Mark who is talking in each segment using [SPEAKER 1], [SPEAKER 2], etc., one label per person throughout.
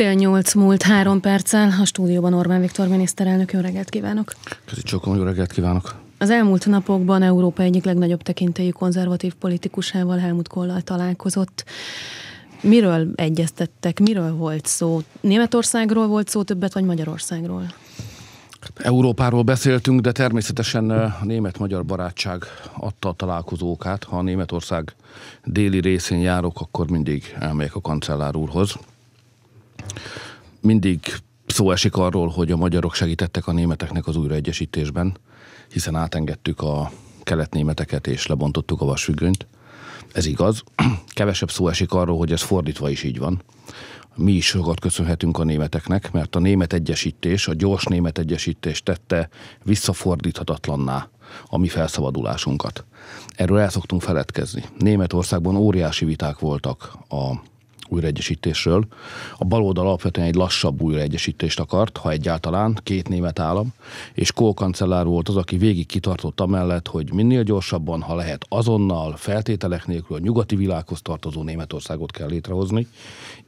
[SPEAKER 1] Fél nyolc múlt három perccel a stúdióban Orbán Viktor miniszterelnök. Jó reggelt kívánok!
[SPEAKER 2] Köszönjük Csókom, jó reggelt kívánok!
[SPEAKER 1] Az elmúlt napokban Európa egyik legnagyobb tekintélyű konzervatív politikusával, Helmut Kollal találkozott. Miről egyeztettek, miről volt szó? Németországról volt szó többet, vagy Magyarországról?
[SPEAKER 2] Hát Európáról beszéltünk, de természetesen eh, a német-magyar barátság adta a találkozókát. Ha a Németország déli részén járok, akkor mindig elmegyek a kancellár úrhoz. Mindig szó esik arról, hogy a magyarok segítettek a németeknek az újraegyesítésben, hiszen átengedtük a keletnémeteket és lebontottuk a vasfüggönyt. Ez igaz. Kevesebb szó esik arról, hogy ez fordítva is így van. Mi is sokat köszönhetünk a németeknek, mert a német egyesítés, a gyors német egyesítés tette visszafordíthatatlanná a mi felszabadulásunkat. Erről el szoktunk feledkezni. Németországban óriási viták voltak a újraegyesítésről. A baloldal alapvetően egy lassabb újraegyesítést akart, ha egyáltalán, két német állam, és Kohl kancellár volt az, aki végig kitartott amellett, hogy minél gyorsabban, ha lehet azonnal, feltételek nélkül a nyugati világhoz tartozó Németországot kell létrehozni.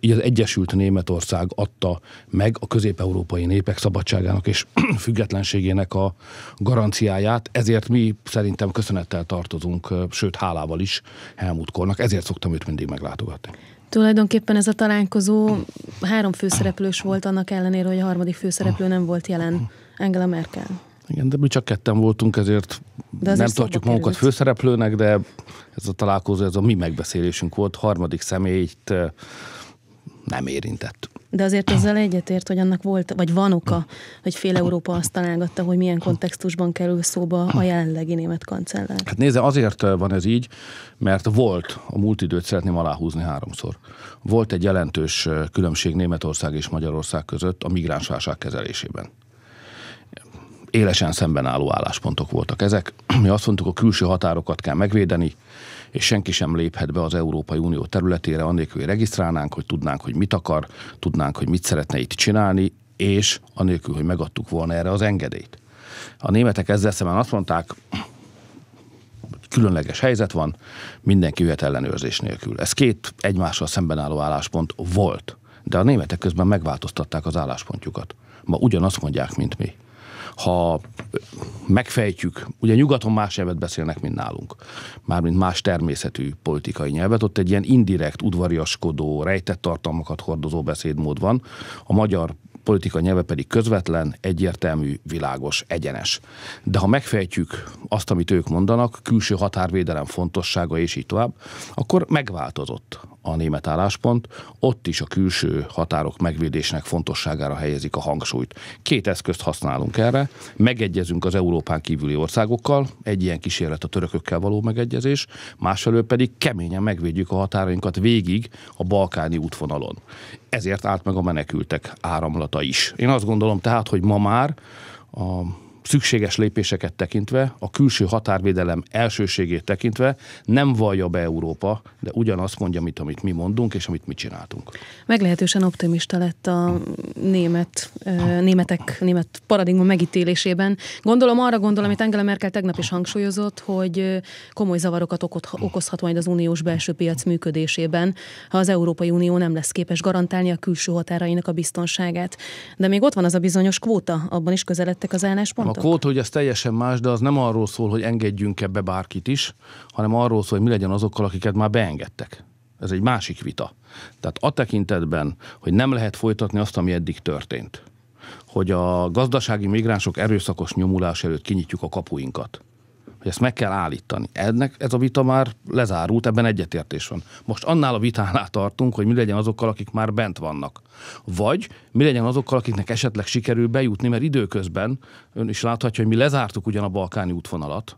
[SPEAKER 2] Így az Egyesült Németország adta meg a közép-európai népek szabadságának és függetlenségének a garanciáját, ezért mi szerintem köszönettel tartozunk, sőt hálával is Helmut Kohlnak, ezért szoktam őt mindig meglátogatni.
[SPEAKER 1] Tulajdonképpen ez a találkozó három főszereplős volt, annak ellenére, hogy a harmadik főszereplő nem volt jelen, Angela Merkel.
[SPEAKER 2] Igen, de mi csak ketten voltunk, ezért de nem tartjuk magunkat került. főszereplőnek, de ez a találkozó, ez a mi megbeszélésünk volt, harmadik személyt nem érintett.
[SPEAKER 1] De azért ezzel egyetért, hogy annak volt, vagy van oka, hogy fél Európa azt találgatta, hogy milyen kontextusban kerül szóba a jelenlegi német kancellár. Hát
[SPEAKER 2] nézze, azért van ez így, mert volt, a múlt időt szeretném aláhúzni háromszor, volt egy jelentős különbség Németország és Magyarország között a migránsválság kezelésében élesen szembenálló álláspontok voltak ezek. Mi azt mondtuk, a külső határokat kell megvédeni, és senki sem léphet be az Európai Unió területére, annélkül, hogy regisztrálnánk, hogy tudnánk, hogy mit akar, tudnánk, hogy mit szeretne itt csinálni, és anélkül, hogy megadtuk volna erre az engedélyt. A németek ezzel szemben azt mondták, különleges helyzet van, mindenki jöhet ellenőrzés nélkül. Ez két egymással szemben álló álláspont volt, de a németek közben megváltoztatták az álláspontjukat. Ma ugyanazt mondják, mint mi ha megfejtjük, ugye nyugaton más nyelvet beszélnek, mint nálunk, mármint más természetű politikai nyelvet, ott egy ilyen indirekt, udvariaskodó, rejtett tartalmakat hordozó beszédmód van. A magyar politika nyelve pedig közvetlen, egyértelmű, világos, egyenes. De ha megfejtjük azt, amit ők mondanak, külső határvédelem fontossága és így tovább, akkor megváltozott a német álláspont, ott is a külső határok megvédésnek fontosságára helyezik a hangsúlyt. Két eszközt használunk erre, megegyezünk az Európán kívüli országokkal, egy ilyen kísérlet a törökökkel való megegyezés, másfelől pedig keményen megvédjük a határainkat végig a balkáni útvonalon ezért állt meg a menekültek áramlata is. Én azt gondolom tehát, hogy ma már a szükséges lépéseket tekintve, a külső határvédelem elsőségét tekintve nem vallja be Európa, de ugyanazt mondja, mit, amit mi mondunk, és amit mi csináltunk.
[SPEAKER 1] Meglehetősen optimista lett a német, németek, német paradigma megítélésében. Gondolom arra gondolom, amit Angela Merkel tegnap is hangsúlyozott, hogy komoly zavarokat okozhat majd az uniós belső piac működésében, ha az Európai Unió nem lesz képes garantálni a külső határainak a biztonságát. De még ott van az a bizonyos kvóta, abban is közeledtek az álláspontok? a kód
[SPEAKER 2] hogy ez teljesen más, de az nem arról szól, hogy engedjünk-e be bárkit is, hanem arról szól, hogy mi legyen azokkal, akiket már beengedtek. Ez egy másik vita. Tehát a tekintetben, hogy nem lehet folytatni azt, ami eddig történt. Hogy a gazdasági migránsok erőszakos nyomulás előtt kinyitjuk a kapuinkat hogy ezt meg kell állítani. Ennek ez a vita már lezárult, ebben egyetértés van. Most annál a vitánál tartunk, hogy mi legyen azokkal, akik már bent vannak. Vagy mi legyen azokkal, akiknek esetleg sikerül bejutni, mert időközben ön is láthatja, hogy mi lezártuk ugyan a balkáni útvonalat,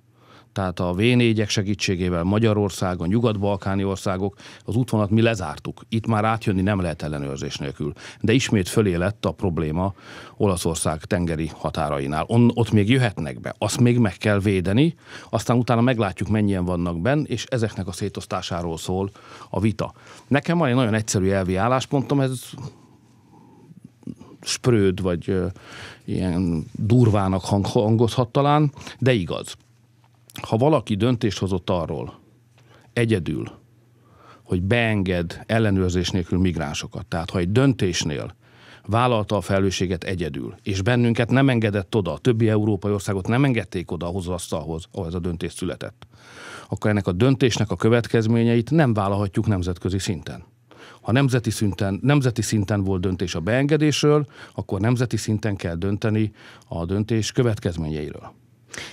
[SPEAKER 2] tehát a v segítségével Magyarországon, nyugat-balkáni országok, az útvonat mi lezártuk. Itt már átjönni nem lehet ellenőrzés nélkül. De ismét fölé lett a probléma Olaszország tengeri határainál. On, ott még jöhetnek be, azt még meg kell védeni, aztán utána meglátjuk, mennyien vannak benn, és ezeknek a szétosztásáról szól a vita. Nekem van egy nagyon egyszerű elvi álláspontom, ez spröd, vagy ilyen durvának hangozhat talán, de igaz ha valaki döntést hozott arról egyedül, hogy beenged ellenőrzés nélkül migránsokat, tehát ha egy döntésnél vállalta a felelősséget egyedül, és bennünket nem engedett oda, a többi európai országot nem engedték oda ahhoz az asztalhoz, ahol ez a döntés született, akkor ennek a döntésnek a következményeit nem vállalhatjuk nemzetközi szinten. Ha nemzeti szinten, nemzeti szinten volt döntés a beengedésről, akkor nemzeti szinten kell dönteni a döntés következményeiről.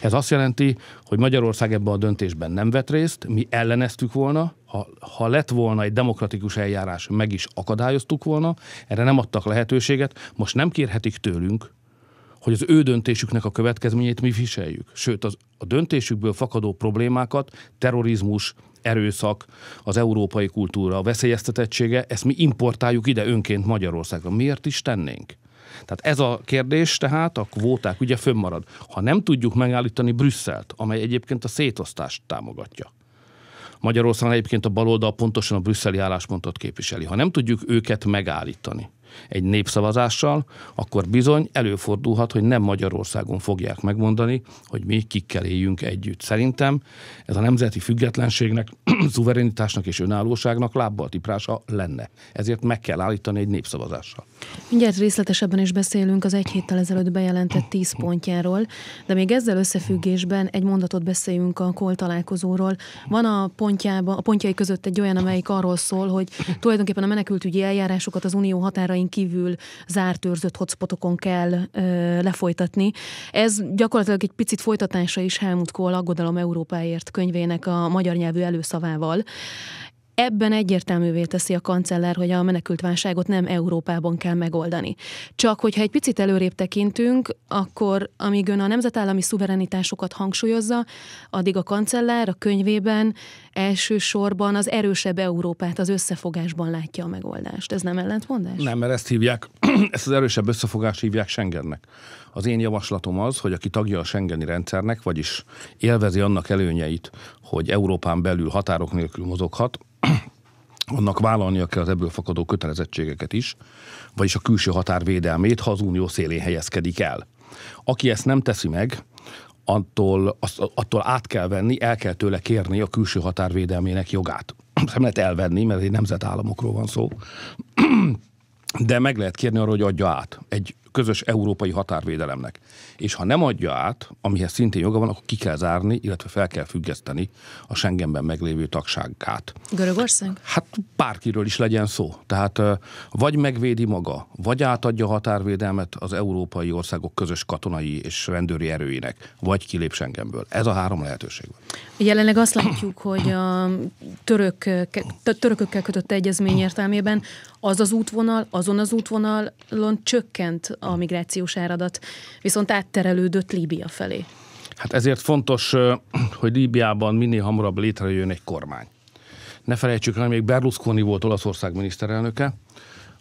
[SPEAKER 2] Ez azt jelenti, hogy Magyarország ebben a döntésben nem vett részt, mi elleneztük volna, ha, ha lett volna egy demokratikus eljárás, meg is akadályoztuk volna, erre nem adtak lehetőséget, most nem kérhetik tőlünk, hogy az ő döntésüknek a következményét mi viseljük. Sőt, az, a döntésükből fakadó problémákat, terrorizmus, erőszak, az európai kultúra a veszélyeztetettsége, ezt mi importáljuk ide önként Magyarországra. Miért is tennénk? Tehát ez a kérdés tehát a kvóták ugye fönnmarad. Ha nem tudjuk megállítani Brüsszelt, amely egyébként a szétosztást támogatja, Magyarországon egyébként a baloldal pontosan a brüsszeli álláspontot képviseli. Ha nem tudjuk őket megállítani, egy népszavazással, akkor bizony előfordulhat, hogy nem Magyarországon fogják megmondani, hogy mi kikkel éljünk együtt. Szerintem ez a nemzeti függetlenségnek, szuverenitásnak és önállóságnak lábbal tiprása lenne. Ezért meg kell állítani egy népszavazással.
[SPEAKER 1] Mindjárt részletesebben is beszélünk az egy héttel ezelőtt bejelentett tíz pontjáról, de még ezzel összefüggésben egy mondatot beszéljünk a KOL találkozóról. Van a, pontjába, a pontjai között egy olyan, amelyik arról szól, hogy tulajdonképpen a menekültügyi eljárásokat az unió határain határain kívül zárt őrzött hotspotokon kell ö, lefolytatni. Ez gyakorlatilag egy picit folytatása is Helmut Kohl aggodalom Európáért könyvének a magyar nyelvű előszavával. Ebben egyértelművé teszi a kancellár, hogy a menekültválságot nem Európában kell megoldani. Csak hogyha egy picit előrébb tekintünk, akkor amíg ön a nemzetállami szuverenitásokat hangsúlyozza, addig a kancellár a könyvében elsősorban az erősebb Európát az összefogásban látja a megoldást. Ez nem ellentmondás?
[SPEAKER 2] Nem, mert ezt hívják, ezt az erősebb összefogást hívják Schengennek. Az én javaslatom az, hogy aki tagja a Schengeni rendszernek, vagyis élvezi annak előnyeit, hogy Európán belül határok nélkül mozoghat, annak vállalnia kell az ebből fakadó kötelezettségeket is, vagyis a külső határ védelmét, ha az unió szélén helyezkedik el. Aki ezt nem teszi meg, attól, azt, attól át kell venni, el kell tőle kérni a külső határvédelmének jogát. Nem lehet elvenni, mert egy nemzetállamokról van szó, de meg lehet kérni arra, hogy adja át egy közös európai határvédelemnek. És ha nem adja át, amihez szintén joga van, akkor ki kell zárni, illetve fel kell függeszteni a Schengenben meglévő tagságát.
[SPEAKER 1] Görögország?
[SPEAKER 2] Hát bárkiről is legyen szó. Tehát vagy megvédi maga, vagy átadja határvédelmet az európai országok közös katonai és rendőri erőinek, vagy kilép Schengenből. Ez a három lehetőség van.
[SPEAKER 1] Jelenleg azt látjuk, hogy a török, törökökkel kötött egyezmény értelmében az az útvonal, azon az útvonalon csökkent a migrációs áradat viszont átterelődött Líbia felé.
[SPEAKER 2] Hát ezért fontos, hogy Líbiában minél hamarabb létrejön egy kormány. Ne felejtsük el, még Berlusconi volt Olaszország miniszterelnöke,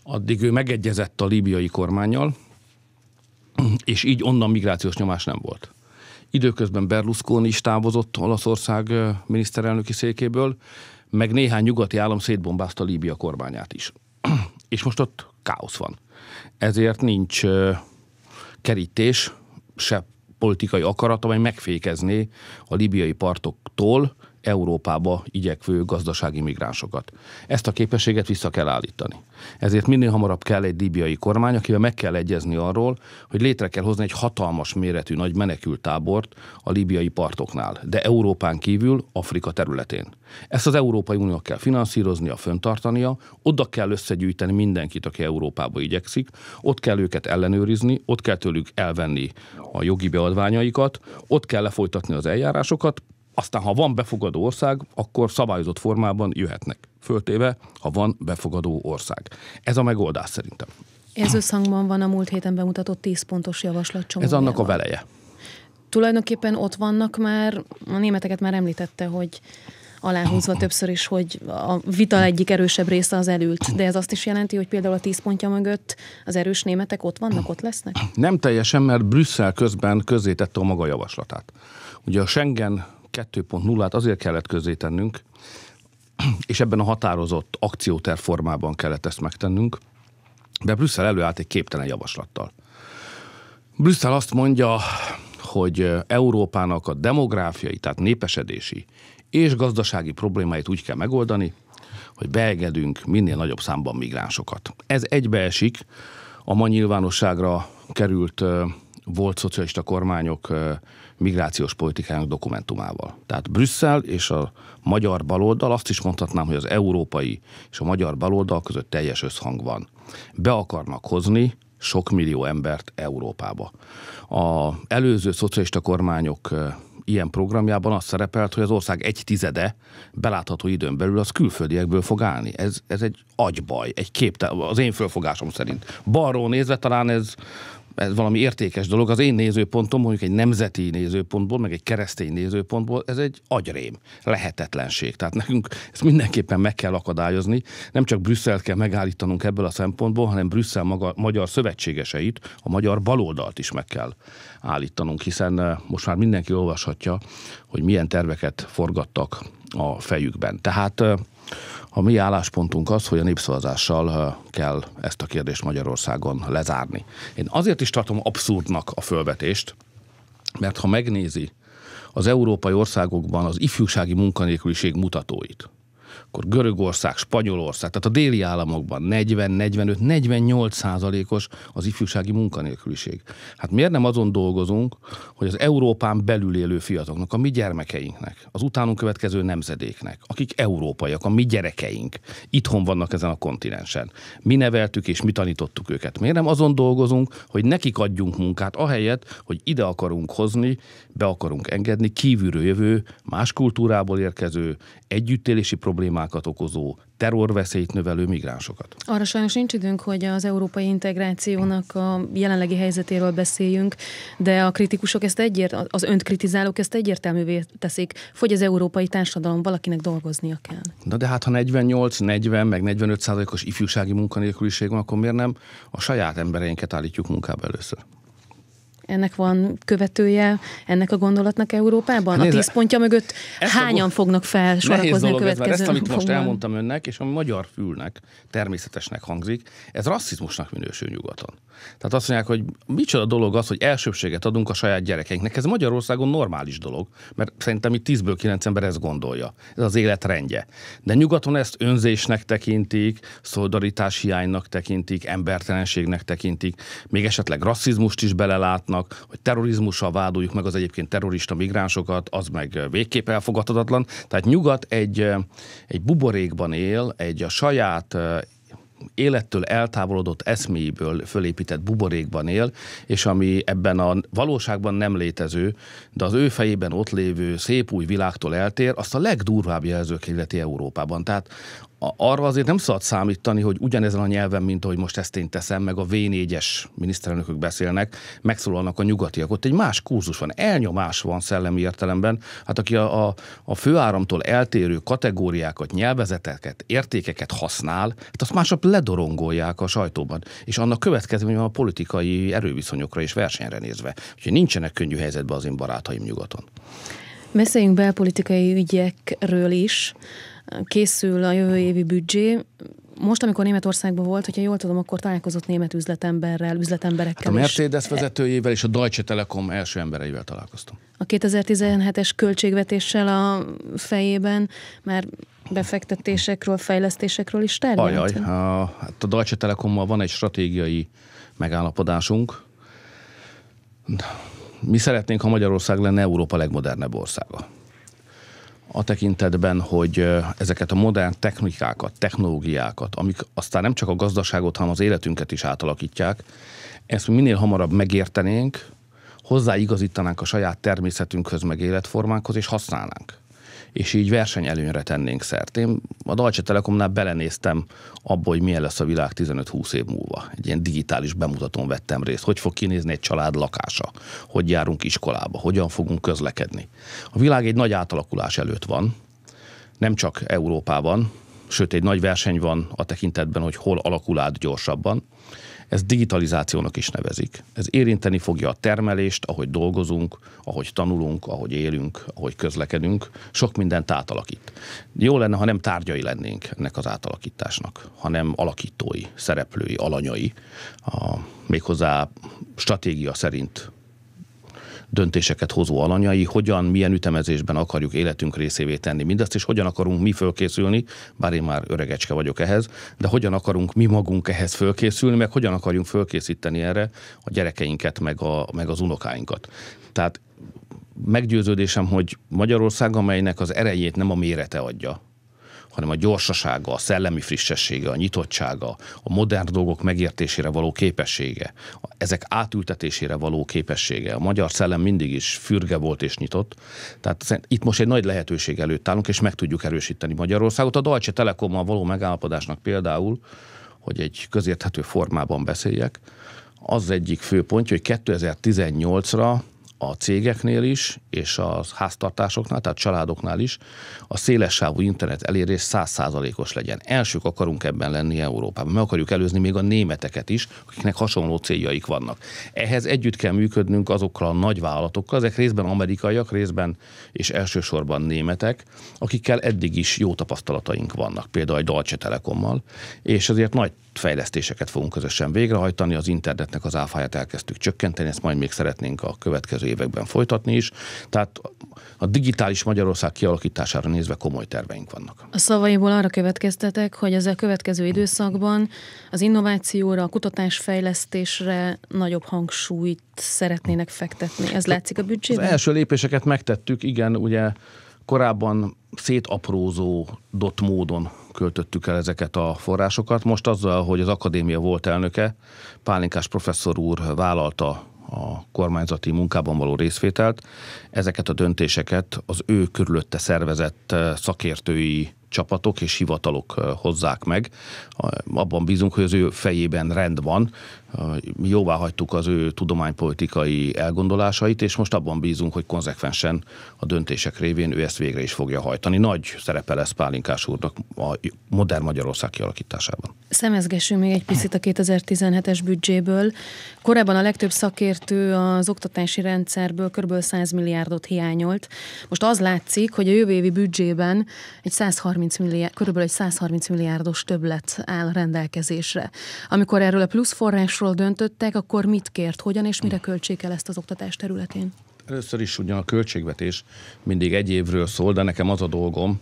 [SPEAKER 2] addig ő megegyezett a líbiai kormányjal, és így onnan migrációs nyomás nem volt. Időközben Berlusconi is távozott Olaszország miniszterelnöki székéből, meg néhány nyugati állam szétbombázta Líbia kormányát is. és most ott káosz van ezért nincs kerítés, se politikai akarat, amely megfékezné a libiai partoktól Európába igyekvő gazdasági migránsokat. Ezt a képességet vissza kell állítani. Ezért minél hamarabb kell egy libiai kormány, akivel meg kell egyezni arról, hogy létre kell hozni egy hatalmas méretű nagy menekültábort a libiai partoknál, de Európán kívül Afrika területén. Ezt az Európai Unió kell finanszíroznia, föntartania, oda kell összegyűjteni mindenkit, aki Európába igyekszik, ott kell őket ellenőrizni, ott kell tőlük elvenni a jogi beadványaikat, ott kell lefolytatni az eljárásokat, aztán, ha van befogadó ország, akkor szabályozott formában jöhetnek. Föltéve, ha van befogadó ország. Ez a megoldás szerintem.
[SPEAKER 1] Ez összhangban van a múlt héten bemutatott 10 pontos javaslatcsomagban. Ez annak a veleje. Tulajdonképpen ott vannak már, a németeket már említette, hogy aláhúzva többször is, hogy a vita egyik erősebb része az elült, de ez azt is jelenti, hogy például a 10 pontja mögött az erős németek ott vannak, ott lesznek?
[SPEAKER 2] Nem teljesen, mert Brüsszel közben közzétette a maga javaslatát. Ugye a Schengen 2.0-át azért kellett közzétennünk, és ebben a határozott akcióterv formában kellett ezt megtennünk, de Brüsszel előállt egy képtelen javaslattal. Brüsszel azt mondja, hogy Európának a demográfiai, tehát népesedési és gazdasági problémáit úgy kell megoldani, hogy beegedünk minél nagyobb számban migránsokat. Ez egybeesik a ma nyilvánosságra került volt szocialista kormányok migrációs politikának dokumentumával. Tehát Brüsszel és a magyar baloldal, azt is mondhatnám, hogy az európai és a magyar baloldal között teljes összhang van. Be akarnak hozni sok millió embert Európába. A előző szocialista kormányok ilyen programjában az szerepelt, hogy az ország egy tizede belátható időn belül az külföldiekből fog állni. Ez, ez egy agybaj, egy képte, az én fölfogásom szerint. Balról nézve talán ez ez valami értékes dolog. Az én nézőpontom, mondjuk egy nemzeti nézőpontból, meg egy keresztény nézőpontból, ez egy agyrém, lehetetlenség. Tehát nekünk ezt mindenképpen meg kell akadályozni. Nem csak Brüsszelt kell megállítanunk ebből a szempontból, hanem Brüsszel maga, magyar szövetségeseit, a magyar baloldalt is meg kell állítanunk, hiszen eh, most már mindenki olvashatja, hogy milyen terveket forgattak a fejükben. Tehát eh, a mi álláspontunk az, hogy a népszavazással kell ezt a kérdést Magyarországon lezárni. Én azért is tartom abszurdnak a fölvetést, mert ha megnézi az európai országokban az ifjúsági munkanélküliség mutatóit, akkor Görögország, Spanyolország, tehát a déli államokban 40, 45, 48 százalékos az ifjúsági munkanélküliség. Hát miért nem azon dolgozunk, hogy az Európán belül élő fiataloknak, a mi gyermekeinknek, az utánunk következő nemzedéknek, akik európaiak, a mi gyerekeink, itthon vannak ezen a kontinensen. Mi neveltük és mi tanítottuk őket. Miért nem azon dolgozunk, hogy nekik adjunk munkát, ahelyett, hogy ide akarunk hozni, be akarunk engedni kívülről jövő, más kultúrából érkező, együttélési problémák problémákat okozó, terrorveszélyt növelő migránsokat.
[SPEAKER 1] Arra sajnos nincs időnk, hogy az európai integrációnak a jelenlegi helyzetéről beszéljünk, de a kritikusok ezt egyért, az öntkritizálók ezt egyértelművé teszik, fogy az európai társadalom, valakinek dolgoznia kell.
[SPEAKER 2] Na de hát ha 48, 40, meg 45 százalékos ifjúsági munkanélküliség van, akkor miért nem a saját embereinket állítjuk munkába először?
[SPEAKER 1] ennek van követője ennek a gondolatnak Európában? Hát, a tíz pontja mögött hányan a... fognak fel sorakozni a következő ez, Ezt, amit most elmondtam
[SPEAKER 2] önnek, és ami magyar fülnek természetesnek hangzik, ez rasszizmusnak minősül nyugaton. Tehát azt mondják, hogy micsoda dolog az, hogy elsőbséget adunk a saját gyerekeinknek. Ez Magyarországon normális dolog, mert szerintem itt 10-ből 9 ember ezt gondolja. Ez az életrendje. De nyugaton ezt önzésnek tekintik, szolidaritás hiánynak tekintik, embertelenségnek tekintik, még esetleg rasszizmust is belelátnak, vannak, hogy terrorizmussal vádoljuk meg az egyébként terrorista migránsokat, az meg végképp elfogadhatatlan. Tehát nyugat egy, egy buborékban él, egy a saját eh, élettől eltávolodott eszméből fölépített buborékban él, és ami ebben a valóságban nem létező, de az ő fejében ott lévő szép új világtól eltér, azt a legdurvább jelzők életi Európában. Tehát arra azért nem szabad számítani, hogy ugyanezen a nyelven, mint ahogy most ezt én teszem, meg a V4-es miniszterelnökök beszélnek, megszólalnak a nyugatiak. Ott egy más kurzus van, elnyomás van szellemi értelemben. Hát aki a, a, a főáramtól eltérő kategóriákat, nyelvezeteket, értékeket használ, hát azt másnap ledorongolják a sajtóban. És annak következménye van a politikai erőviszonyokra és versenyre nézve. Úgyhogy nincsenek könnyű helyzetben az én barátaim nyugaton.
[SPEAKER 1] Beszéljünk belpolitikai ügyekről is készül a jövő évi büdzsé, most, amikor Németországban volt, hogyha jól tudom, akkor találkozott német üzletemberrel, üzletemberekkel. Hát a Mercedes
[SPEAKER 2] is. vezetőjével és a Deutsche Telekom első embereivel találkoztam.
[SPEAKER 1] A 2017-es költségvetéssel a fejében már befektetésekről, fejlesztésekről is terült. Ajaj,
[SPEAKER 2] a, hát a Deutsche Telekommal van egy stratégiai megállapodásunk. Mi szeretnénk, ha Magyarország lenne Európa legmodernebb országa a tekintetben, hogy ezeket a modern technikákat, technológiákat, amik aztán nem csak a gazdaságot, hanem az életünket is átalakítják, ezt minél hamarabb megértenénk, hozzáigazítanánk a saját természetünkhöz, meg életformánkhoz, és használnánk és így versenyelőnyre tennénk szert. Én a Deutsche Telekomnál belenéztem abba, hogy milyen lesz a világ 15-20 év múlva. Egy ilyen digitális bemutatón vettem részt. Hogy fog kinézni egy család lakása? Hogy járunk iskolába? Hogyan fogunk közlekedni? A világ egy nagy átalakulás előtt van, nem csak Európában, sőt egy nagy verseny van a tekintetben, hogy hol alakul át gyorsabban. Ezt digitalizációnak is nevezik. Ez érinteni fogja a termelést, ahogy dolgozunk, ahogy tanulunk, ahogy élünk, ahogy közlekedünk. Sok mindent átalakít. Jó lenne, ha nem tárgyai lennénk ennek az átalakításnak, hanem alakítói, szereplői, alanyai, a, méghozzá stratégia szerint döntéseket hozó alanyai, hogyan, milyen ütemezésben akarjuk életünk részévé tenni mindezt, és hogyan akarunk mi fölkészülni, bár én már öregecske vagyok ehhez, de hogyan akarunk mi magunk ehhez fölkészülni, meg hogyan akarjunk fölkészíteni erre a gyerekeinket, meg, a, meg az unokáinkat. Tehát meggyőződésem, hogy Magyarország, amelynek az erejét nem a mérete adja, hanem a gyorsasága, a szellemi frissessége, a nyitottsága, a modern dolgok megértésére való képessége, ezek átültetésére való képessége. A magyar szellem mindig is fürge volt és nyitott, tehát itt most egy nagy lehetőség előtt állunk, és meg tudjuk erősíteni Magyarországot. A Deutsche Telekommal való megállapodásnak például, hogy egy közérthető formában beszéljek, az egyik fő pontja, hogy 2018-ra a cégeknél is, és a háztartásoknál, tehát családoknál is a széles sávú internet elérés százszázalékos legyen. Elsők akarunk ebben lenni Európában. Meg akarjuk előzni még a németeket is, akiknek hasonló céljaik vannak. Ehhez együtt kell működnünk azokkal a nagy vállalatokkal, ezek részben amerikaiak, részben és elsősorban németek, akikkel eddig is jó tapasztalataink vannak, például a Deutsche Telekommal, és azért nagy fejlesztéseket fogunk közösen végrehajtani. Az internetnek az áfáját elkezdtük csökkenteni, ezt majd még szeretnénk a következő években folytatni is. Tehát a digitális Magyarország kialakítására nézve komoly terveink vannak.
[SPEAKER 1] A szavaiból arra következtetek, hogy ezzel a következő időszakban az innovációra, a kutatásfejlesztésre nagyobb hangsúlyt szeretnének fektetni. Ez látszik a büdzsében? Az első
[SPEAKER 2] lépéseket megtettük, igen, ugye korábban szétaprózódott módon költöttük el ezeket a forrásokat. Most azzal, hogy az akadémia volt elnöke, Pálinkás professzor úr vállalta a kormányzati munkában való részvételt, ezeket a döntéseket az ő körülötte szervezett eh, szakértői csapatok és hivatalok eh, hozzák meg. Abban bízunk, hogy az ő fejében rend van, mi jóvá hagytuk az ő tudománypolitikai elgondolásait, és most abban bízunk, hogy konzekvensen a döntések révén ő ezt végre is fogja hajtani. Nagy szerepe lesz Pálinkás úrnak a modern Magyarország kialakításában.
[SPEAKER 1] Szemezgessünk még egy picit a 2017-es büdzséből. Korábban a legtöbb szakértő az oktatási rendszerből kb. 100 milliárdot hiányolt. Most az látszik, hogy a jövő évi büdzsében egy 130 milliárd, kb. egy 130 milliárdos többlet áll rendelkezésre. Amikor erről a plusz forrás oktatásról döntöttek, akkor mit kért, hogyan és mire költsék el ezt az oktatás területén?
[SPEAKER 2] Először is ugyan a költségvetés mindig egy évről szól, de nekem az a dolgom,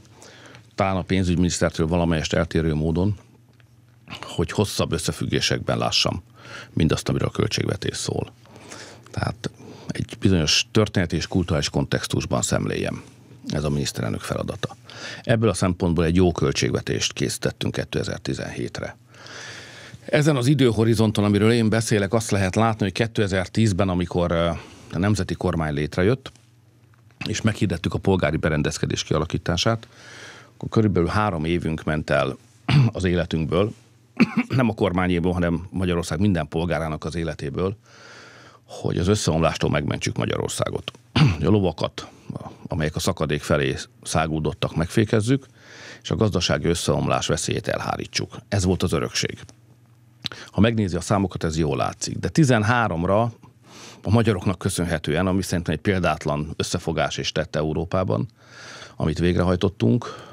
[SPEAKER 2] talán a pénzügyminisztertől valamelyest eltérő módon, hogy hosszabb összefüggésekben lássam mindazt, amiről a költségvetés szól. Tehát egy bizonyos történeti és kulturális kontextusban szemléljem. Ez a miniszterelnök feladata. Ebből a szempontból egy jó költségvetést készítettünk 2017-re. Ezen az időhorizonton, amiről én beszélek, azt lehet látni, hogy 2010-ben, amikor a nemzeti kormány létrejött, és meghirdettük a polgári berendezkedés kialakítását, akkor körülbelül három évünk ment el az életünkből, nem a kormányéből, hanem Magyarország minden polgárának az életéből, hogy az összeomlástól megmentsük Magyarországot. A lovakat, amelyek a szakadék felé szágúdottak, megfékezzük, és a gazdasági összeomlás veszélyét elhárítsuk. Ez volt az örökség ha megnézi a számokat, ez jól látszik. De 13-ra a magyaroknak köszönhetően, ami szerintem egy példátlan összefogás és tett Európában, amit végrehajtottunk,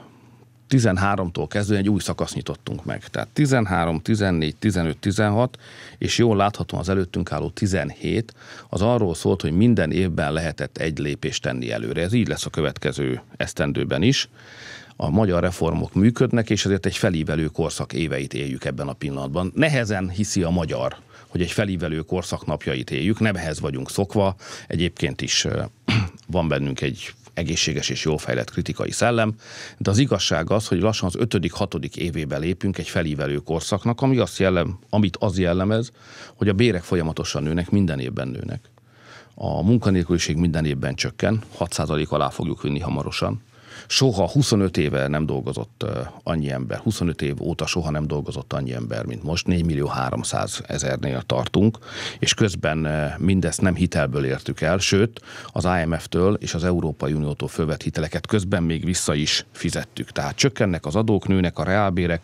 [SPEAKER 2] 13-tól kezdve egy új szakasz nyitottunk meg. Tehát 13, 14, 15, 16, és jól látható az előttünk álló 17, az arról szólt, hogy minden évben lehetett egy lépést tenni előre. Ez így lesz a következő esztendőben is a magyar reformok működnek, és ezért egy felívelő korszak éveit éljük ebben a pillanatban. Nehezen hiszi a magyar, hogy egy felívelő korszak napjait éljük, nem ehhez vagyunk szokva, egyébként is van bennünk egy egészséges és jól fejlett kritikai szellem, de az igazság az, hogy lassan az ötödik, hatodik évébe lépünk egy felívelő korszaknak, ami azt jellem, amit az jellemez, hogy a bérek folyamatosan nőnek, minden évben nőnek. A munkanélküliség minden évben csökken, 6% alá fogjuk vinni hamarosan soha 25 éve nem dolgozott annyi ember, 25 év óta soha nem dolgozott annyi ember, mint most, 4 millió 300 ezernél tartunk, és közben mindezt nem hitelből értük el, sőt, az IMF-től és az Európai Uniótól fölvett hiteleket közben még vissza is fizettük. Tehát csökkennek az adók, nőnek a reálbérek,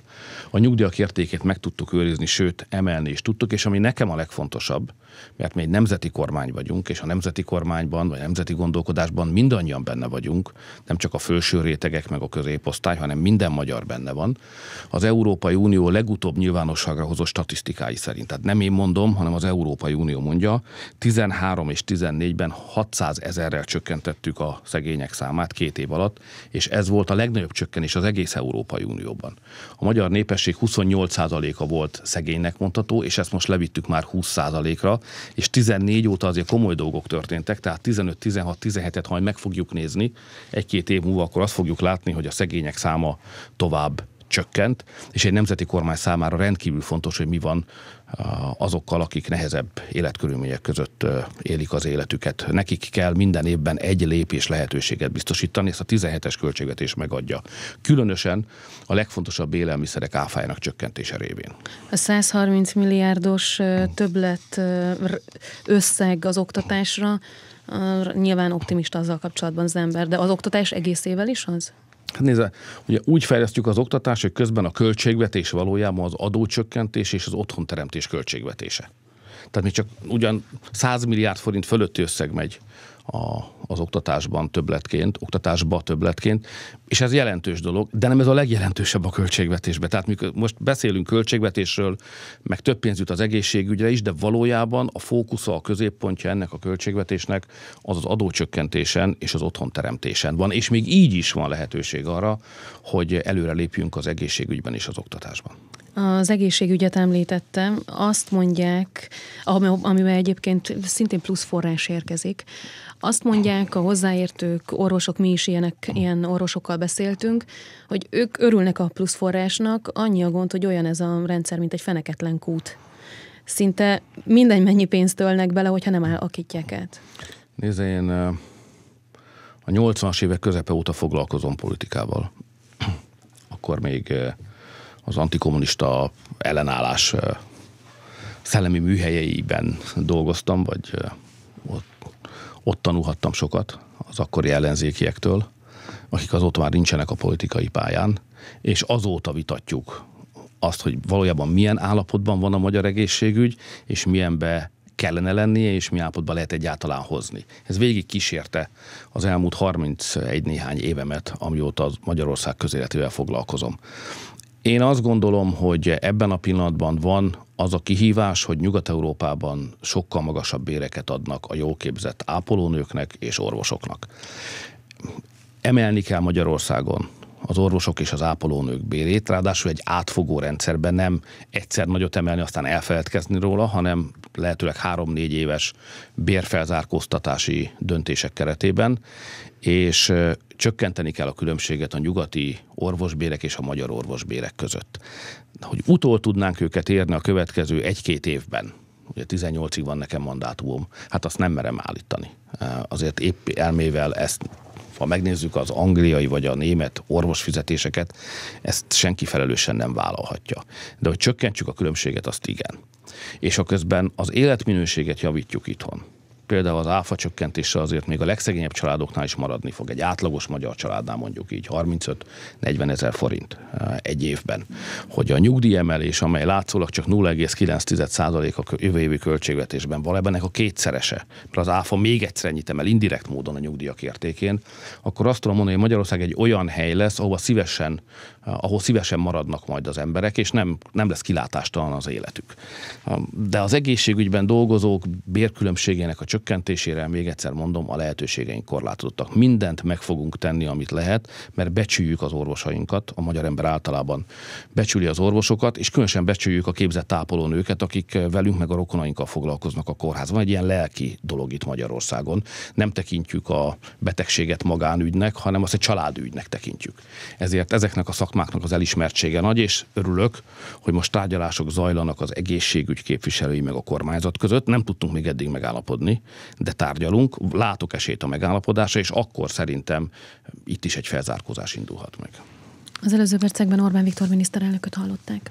[SPEAKER 2] a nyugdíjak értékét meg tudtuk őrizni, sőt, emelni is tudtuk, és ami nekem a legfontosabb, mert mi egy nemzeti kormány vagyunk, és a nemzeti kormányban, vagy a nemzeti gondolkodásban mindannyian benne vagyunk, nem csak a fő felső rétegek meg a középosztály, hanem minden magyar benne van. Az Európai Unió legutóbb nyilvánosságra hozott statisztikái szerint, tehát nem én mondom, hanem az Európai Unió mondja, 13 és 14-ben 600 ezerrel csökkentettük a szegények számát két év alatt, és ez volt a legnagyobb csökkenés az egész Európai Unióban. A magyar népesség 28%-a volt szegénynek mondható, és ezt most levittük már 20%-ra, és 14 óta azért komoly dolgok történtek, tehát 15, 16, 17-et majd meg fogjuk nézni, egy-két év múlva akkor azt fogjuk látni, hogy a szegények száma tovább csökkent, és egy nemzeti kormány számára rendkívül fontos, hogy mi van azokkal, akik nehezebb életkörülmények között élik az életüket. Nekik kell minden évben egy lépés lehetőséget biztosítani, ezt a 17-es költségvetés megadja. Különösen a legfontosabb élelmiszerek áfájának csökkentése révén.
[SPEAKER 1] A 130 milliárdos többlet összeg az oktatásra, nyilván optimista azzal kapcsolatban az ember, de az oktatás egész évvel is az?
[SPEAKER 2] Hát nézze, ugye úgy fejlesztjük az oktatást, hogy közben a költségvetés valójában az adócsökkentés és az otthonteremtés költségvetése. Tehát még csak ugyan 100 milliárd forint fölötti összeg megy a az oktatásban többletként, oktatásba többletként, és ez jelentős dolog, de nem ez a legjelentősebb a költségvetésben. Tehát mikor most beszélünk költségvetésről, meg több pénz jut az egészségügyre is, de valójában a fókusza, a középpontja ennek a költségvetésnek az az adócsökkentésen és az otthonteremtésen van, és még így is van lehetőség arra, hogy előrelépjünk az egészségügyben és az oktatásban.
[SPEAKER 1] Az egészségügyet említettem, azt mondják, amiben egyébként szintén plusz forrás érkezik, azt mondják a hozzáértők, orvosok, mi is ilyenek, ilyen orvosokkal beszéltünk, hogy ők örülnek a plusz forrásnak, annyi a gond, hogy olyan ez a rendszer, mint egy feneketlen kút. Szinte mindegy mennyi pénzt ölnek bele, hogyha nem akítják át.
[SPEAKER 2] Nézze, én a 80-as évek közepe óta foglalkozom politikával. Akkor még az antikommunista ellenállás szellemi műhelyeiben dolgoztam, vagy ott, ott tanulhattam sokat az akkori ellenzékiektől, akik azóta már nincsenek a politikai pályán, és azóta vitatjuk azt, hogy valójában milyen állapotban van a magyar egészségügy, és milyenbe kellene lennie, és mi állapotban lehet egyáltalán hozni. Ez végig kísérte az elmúlt 31 néhány évemet, amióta Magyarország közéletével foglalkozom. Én azt gondolom, hogy ebben a pillanatban van az a kihívás, hogy Nyugat-Európában sokkal magasabb béreket adnak a jól képzett ápolónőknek és orvosoknak. Emelni kell Magyarországon az orvosok és az ápolónők bérét, ráadásul egy átfogó rendszerben nem egyszer nagyot emelni, aztán elfeledkezni róla, hanem lehetőleg három-négy éves bérfelzárkóztatási döntések keretében és csökkenteni kell a különbséget a nyugati orvosbérek és a magyar orvosbérek között. Hogy utol tudnánk őket érni a következő egy-két évben, ugye 18-ig van nekem mandátumom, hát azt nem merem állítani. Azért épp elmével ezt ha megnézzük az angliai vagy a német orvosfizetéseket, ezt senki felelősen nem vállalhatja. De hogy csökkentsük a különbséget, azt igen. És a közben az életminőséget javítjuk itthon például az áfa csökkentése azért még a legszegényebb családoknál is maradni fog. Egy átlagos magyar családnál mondjuk így 35-40 ezer forint eh, egy évben. Hogy a nyugdíjemelés, amely látszólag csak 0,9% a jövő évi költségvetésben van, ebben a kétszerese, mert az áfa még egyszer ennyit emel indirekt módon a nyugdíjak értékén, akkor azt tudom mondani, hogy Magyarország egy olyan hely lesz, ahova szívesen ahol szívesen maradnak majd az emberek, és nem, nem lesz kilátástalan az életük. De az egészségügyben dolgozók bérkülönbségének a csökkentésére, még egyszer mondom, a lehetőségeink korlátozottak. Mindent meg fogunk tenni, amit lehet, mert becsüljük az orvosainkat, a magyar ember általában becsüli az orvosokat, és különösen becsüljük a képzett tápolónőket, akik velünk meg a rokonainkkal foglalkoznak a kórházban. Egy ilyen lelki dolog itt Magyarországon. Nem tekintjük a betegséget magánügynek, hanem azt egy családügynek tekintjük. Ezért ezeknek a szak szakmáknak az elismertsége nagy, és örülök, hogy most tárgyalások zajlanak az egészségügy képviselői meg a kormányzat között. Nem tudtunk még eddig megállapodni, de tárgyalunk, látok esélyt a megállapodásra, és akkor szerintem itt is egy felzárkózás indulhat meg.
[SPEAKER 1] Az előző percekben Orbán Viktor miniszterelnököt hallották.